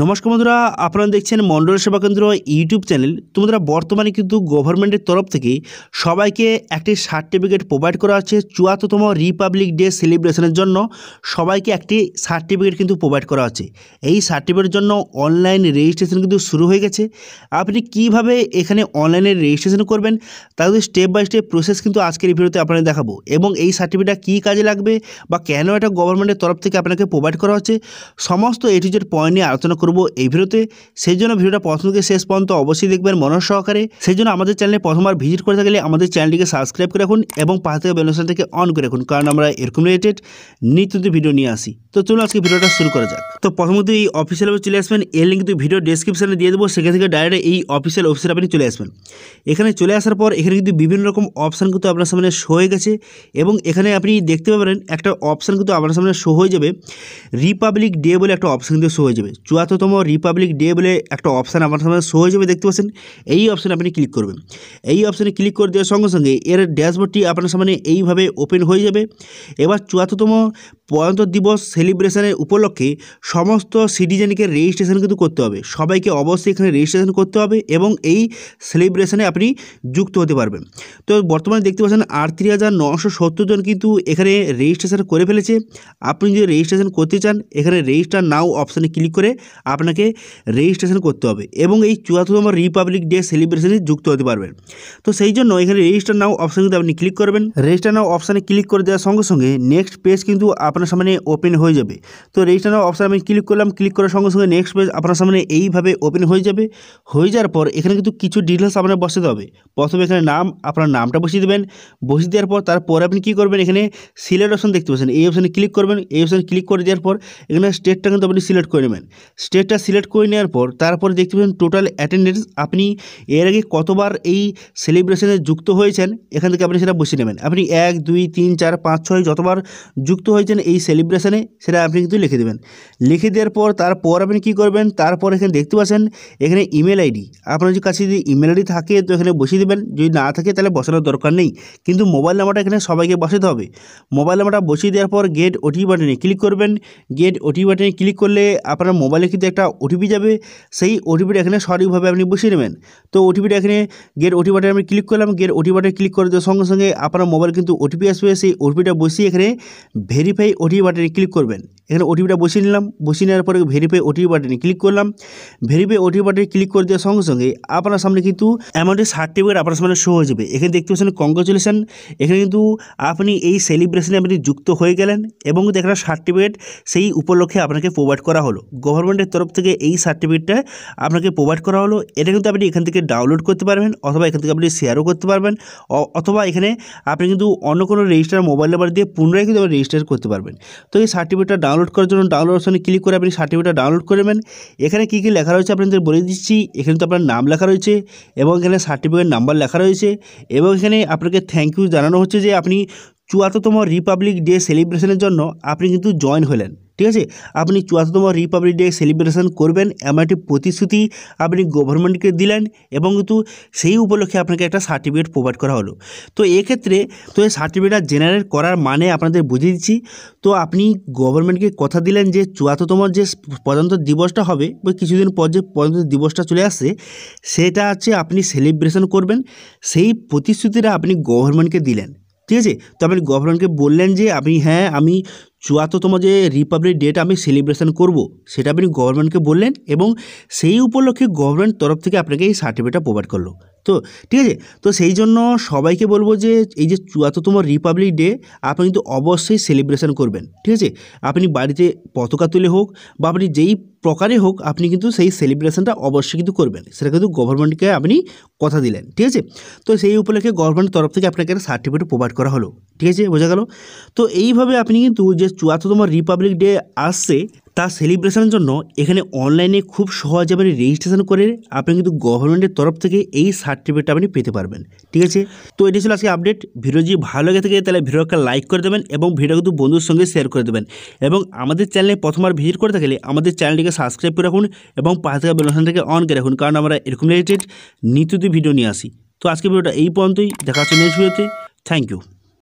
নমস্কার বন্ধুরা আপনারা দেখছেন মন্ডল সেবা কেন্দ্র ইউটিউব চ্যানেল তোমরা বর্তমানে কিন্তু গভর্নমেন্টের তরফ থেকে সবাইকে একটি সার্টিফিকেট প্রোভাইড করা হচ্ছে চুয়াত্তরতম রিপাবলিক ডে সেলিব্রেশনের জন্য সবাইকে একটি সার্টিফিকেট কিন্তু প্রোভাইড করা হচ্ছে এই সার্টিফিকেটের জন্য অনলাইন রেজিস্ট্রেশন কিন্তু শুরু হয়ে গেছে আপনি কিভাবে এখানে অনলাইনে রেজিস্ট্রেশন করবেন তার স্টেপ বাই স্টেপ প্রসেস কিন্তু আজকের এই ভিডিওতে আপনাদের দেখাবো এবং এই সার্টিফিকেটটা কী কাজে লাগবে বা কেন এটা গভর্নমেন্টের তরফ থেকে আপনাকে প্রোভাইড করা হচ্ছে সমস্ত এটি জেড পয়েন্ট নিয়ে আলোচনা করব এই ভিডিওতে সেই জন্য ভিডিওটা প্রথম থেকে শেষ পর্যন্ত অবশ্যই দেখবেন মনোর সহকারে সেই জন্য আমাদের চ্যানেলে প্রথমবার ভিজিট করে থাকলে আমাদের চ্যানেলটিকে সাবস্ক্রাইব করে রাখুন এবং পাশে থেকে বেলনসানটাকে অন করে রাখুন কারণ আমরা এরকম রিলেটেড নিত্য ভিডিও নিয়ে আসি তো চলুন আজকে ভিডিওটা শুরু করা যাক তো প্রথমত এই অফিসিয়াল চলে আসবেন এর লিঙ্ক কিন্তু ভিডিও ডিসক্রিপশানে দিয়ে দেবো সেখান থেকে ডাইরেক্ট এই অফিসিয়াল অফিসে আপনি চলে আসবেন এখানে চলে আসার পর এখানে কিন্তু বিভিন্ন রকম অপশান কিন্তু আপনার সামনে শো হয়ে গেছে এবং এখানে আপনি দেখতে পাবেন একটা অপশান কিন্তু আপনার সামনে শো হয়ে যাবে রিপাবলিক ডে বলে একটা অপশান কিন্তু শো হয়ে যাবে চুয়াত্তর সাতাত্তরতম রিপাবলিক ডে বলে একটা অপশান আপনার সামনে শো হিসেবে দেখতে পাচ্ছেন এই অপশানে আপনি ক্লিক করবেন এই অপশানে ক্লিক করে দেওয়ার সঙ্গে সঙ্গে এর ড্যাশবোর্ডটি আপনার সামনে এইভাবে ওপেন হয়ে যাবে এবার চুয়াত্তরতম পয়ন্ত দিবস সেলিব্রেশনের উপলক্ষে সমস্ত সিটিজেনকে রেজিস্ট্রেশন কিন্তু করতে হবে সবাইকে অবশ্যই এখানে রেজিস্ট্রেশন করতে হবে এবং এই সেলিব্রেশনে আপনি যুক্ত হতে পারবেন তো বর্তমানে দেখতে পাচ্ছেন আটত্রিশ হাজার নশো সত্তর জন কিন্তু এখানে রেজিস্ট্রেশন করে ফেলেছে আপনি যদি রেজিস্ট্রেশন করতে চান এখানে রেজিস্টার নাও অপশানে ক্লিক করে আপনাকে রেজিস্ট্রেশন করতে হবে এবং এই চুয়াত্তরতম রিপাবলিক ডে সেলিব্রেশনে যুক্ত হতে পারবেন তো সেই জন্য এখানে রেজিস্টার নাও অপশান কিন্তু আপনি ক্লিক করবেন রেজিস্টার নাও অপশানে ক্লিক করে দেওয়ার সঙ্গে সঙ্গে নেক্সট পেজ কিন্তু আপনার সামনে ওপেন হয়ে যাবে তো রেজিস্টার নাও অপশান আমি ক্লিক করলাম ক্লিক করার সঙ্গে সঙ্গে নেক্সট পেজ আপনার সামনে এইভাবে ওপেন হয়ে যাবে হয়ে যাওয়ার পর এখানে কিন্তু কিছু ডিটেলস আপনার বসাতে হবে প্রথমে এখানে নাম আপনার নামটা বসিয়ে দেবেন বসিয়ে দেওয়ার পর তারপরে আপনি কী করবেন এখানে সিলেক্ট অপশান দেখতে পাচ্ছেন এই অপশানে ক্লিক করবেন এই অপশানে ক্লিক করে দেওয়ার পর এখানে স্টেটটা কিন্তু আপনি সিলেক্ট করে নেবেন স্টেটটা সিলেক্ট করে নেওয়ার পর তারপরে দেখতে পাবেন টোটাল অ্যাটেন্ডেন্স আপনি এর আগে কতবার এই সেলিব্রেশনে যুক্ত হয়েছেন এখান থেকে আপনি সেটা বসে নেবেন আপনি এক দুই তিন চার পাঁচ ছয় যতবার যুক্ত হয়েছেন এই সেলিব্রেশনে সেটা আপনি কিন্তু লিখে দেবেন লিখে দেওয়ার পর তারপর আপনি কি করবেন তারপর এখানে দেখতে পাচ্ছেন এখানে ইমেল আইডি আপনার যদি কাছে যদি ইমেল আইডি থাকে তো এখানে বসিয়ে দেবেন যদি না থাকে তাহলে বসানোর দরকার নেই কিন্তু মোবাইল নাম্বারটা এখানে সবাইকে বসাতে হবে মোবাইল নাম্বারটা বসিয়ে দেওয়ার পর গেট ওটি বাটনে ক্লিক করবেন গেট ওটিপি বাটনে ক্লিক করলে আপনার মোবাইলে কিন্তু একটা ওটিপি যাবে সেই ওটিপিটা এখানে সঠিকভাবে আপনি বসিয়ে নেবেন তো ওটিপিটা এখানে গেট ওটি বাটনে আমি ক্লিক করলাম গেট ওটি বাটনে ক্লিক করে দেওয়ার সঙ্গে সঙ্গে আপনার মোবাইল কিন্তু ওটিপি আসবে সেই ওটিপিটা বসিয়ে এখানে ভেরিফাই ওটিপি বাটনে ক্লিক করবেন এখানে ওটিপিটা বসিয়ে নিলাম বসিয়ে নেওয়ার পরে ভেরিফাই ওটিপি বাটনে ক্লিক করলাম ভেরিফাই ওটিপি বাটনে ক্লিক করে দেওয়ার সঙ্গে সঙ্গে আপনার সামনে কিন্তু অ্যামাউন্টের সার্টিফিকেট আপনার সামনে শো হয়ে যাবে এখানে দেখতে পাচ্ছেন কংগ্রেচুলেশন এখানে কিন্তু আপনি এই সেলিব্রেশনে আপনি যুক্ত হয়ে গেলেন এবং এখানে সার্টিফিকেট সেই উপলক্ষে আপনাকে প্রোভাইড করা হলো গভর্নমেন্ট গভর্নমেন্টের তরফ থেকে এই সার্টিফিকেটটা আপনাকে প্রোভাইড করা হলো এটা কিন্তু আপনি এখান থেকে ডাউনলোড করতে পারবেন অথবা এখান থেকে আপনি শেয়ারও করতে পারবেন অথবা এখানে আপনি কিন্তু অন্য কোনো রেজিস্টার মোবাইল নাম্বার দিয়ে পুনরায় কিন্তু আপনি রেজিস্টার করতে পারবেন তো এই সার্টিফিকেটটা ডাউনলোড করার জন্য ডাউনলোড অপশানে ক্লিক করে আপনি সার্টিফিকেটটা ডাউনলোড করবেন এখানে কী কী লেখা রয়েছে আপনাদের বলে দিচ্ছি এখানে তো আপনার নাম লেখা রয়েছে এবং এখানে সার্টিফিকেট নাম্বার লেখা রয়েছে এবং এখানে আপনাকে থ্যাংক ইউ জানানো হচ্ছে যে আপনি চুয়াত্তরতম রিপাবলিক ডে সেলিব্রেশনের জন্য আপনি কিন্তু জয়েন হলেন ঠিক আছে আপনি চুয়াত্তরতম রিপাবলিক ডে সেলিব্রেশন করবেন এমন একটি প্রতিশ্রুতি আপনি গভর্নমেন্টকে দিলেন এবং কিন্তু সেই উপলক্ষে আপনাকে একটা সার্টিফিকেট প্রোভাইড করা হলো তো এক্ষেত্রে তো এই সার্টিফিকেটটা জেনারেট করার মানে আপনাদের বুঝিয়ে দিচ্ছি তো আপনি গভর্নমেন্টকে কথা দিলেন যে চুয়াত্তরতম যে প্রজাতন্ত্র দিবসটা হবে ওই কিছুদিন পর যে প্রজাতন্ত্র দিবসটা চলে আসছে সেটা হচ্ছে আপনি সেলিব্রেশন করবেন সেই প্রতিশ্রুতিটা আপনি গভর্নমেন্টকে দিলেন ঠিক আছে তো আপনি গভর্নমেন্টকে বললেন যে আপনি হ্যাঁ আমি চুয়াত্তরতম যে রিপাবলিক ডেট আমি সেলিব্রেশন করব সেটা আপনি গভর্নমেন্টকে বললেন এবং সেই উপলক্ষে গভর্নমেন্ট তরফ থেকে আপনাকে এই সার্টিফিকেটটা প্রোভাইড করলো তো ঠিক আছে তো সেই জন্য সবাইকে বলবো যে এই যে চুয়াত্তরতম রিপাবলিক ডে আপনি কিন্তু অবশ্যই সেলিব্রেশন করবেন ঠিক আছে আপনি বাড়িতে পতাকা তুলে হোক বা আপনি যেই প্রকারে হোক আপনি কিন্তু সেই সেলিব্রেশনটা অবশ্যই কিন্তু করবেন সেটা কিন্তু গভর্নমেন্টকে আপনি কথা দিলেন ঠিক আছে তো সেই উপলক্ষে গভর্নমেন্টের তরফ থেকে আপনাকে একটা সার্টিফিকেট প্রোভাইড করা হলো ঠিক আছে বোঝা গেল তো এইভাবে আপনি কিন্তু যে চুয়াত্তরতম রিপাবলিক ডে আসছে তা সেলিব্রেশনের জন্য এখানে অনলাইনে খুব সহজে আপনি রেজিস্ট্রেশন করে আপনি কিন্তু গভর্নমেন্টের তরফ থেকে এই সার্টিফিকেট আপনি পেতে পারবেন ঠিক আছে তো এটি ছিল আজকে আপডেট ভিডিও যদি ভালো লেগে থাকে তাহলে ভিডিওকে লাইক করে দেবেন এবং ভিডিও কিন্তু বন্ধুর সঙ্গে শেয়ার করে দেবেন এবং আমাদের চ্যানেলে প্রথমবার ভিজিট করে থাকলে আমাদের চ্যানেলটিকে সাবস্ক্রাইব করে রাখুন এবং পাশে থাকা থেকে অন করে রাখুন কারণ আমরা এরকম রিলেটেড নিত্যতি ভিডিও নিয়ে আসি তো আজকে ভিডিওটা এই পর্যন্তই দেখা হচ্ছে নেক্সট ভিডিওতে থ্যাংক ইউ